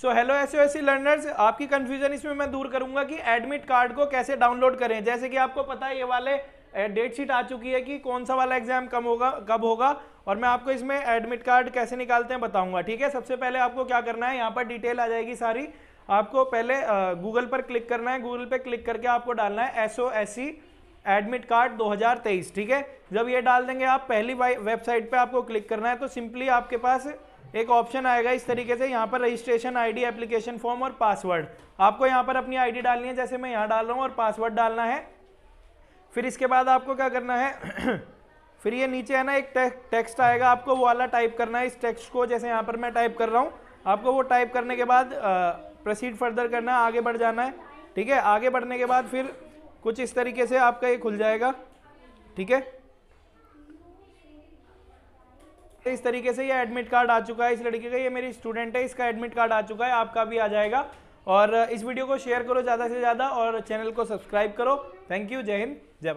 सो hello S O learners आपकी confusion इसमें मैं दूर करूंगा कि एडमिट कार्ड को कैसे डाउनलोड करें जैसे कि आपको पता है ये वाले डेट शीट आ चुकी है कि कौन सा वाला एग्जाम कम होगा कब होगा और मैं आपको इसमें एडमिट कार्ड कैसे निकालते हैं बताऊंगा ठीक है सबसे पहले आपको क्या करना है यहाँ पर डिटेल आ जाएगी सारी आपको पहले गूगल पर क्लिक करना है गूगल पर क्लिक करके आपको डालना है S O S C admit card 2023 ठीक है जब ये डाल देंगे आप पहली वेबसाइट पे आपको क्लिक करना है तो सिंपली आपके पास एक ऑप्शन आएगा इस तरीके से यहाँ पर रजिस्ट्रेशन आईडी एप्लीकेशन फॉर्म और पासवर्ड आपको यहाँ पर अपनी आईडी डालनी है जैसे मैं यहाँ डाल रहा हूँ और पासवर्ड डालना है फिर इसके बाद आपको क्या करना है फिर ये नीचे है ना एक टेक्स्ट आएगा आपको वो वाला टाइप करना है इस टेक्स्ट को जैसे यहाँ पर मैं टाइप कर रहा हूँ आपको वो टाइप करने के बाद प्रोसीड फर्दर करना है आगे बढ़ जाना है ठीक है आगे बढ़ने के बाद फिर कुछ इस तरीके से आपका ये खुल जाएगा ठीक है तो इस तरीके से ये एडमिट कार्ड आ चुका है इस लड़की का ये मेरी स्टूडेंट है इसका एडमिट कार्ड आ चुका है आपका भी आ जाएगा और इस वीडियो को शेयर करो ज़्यादा से ज़्यादा और चैनल को सब्सक्राइब करो थैंक यू जय हिंद जय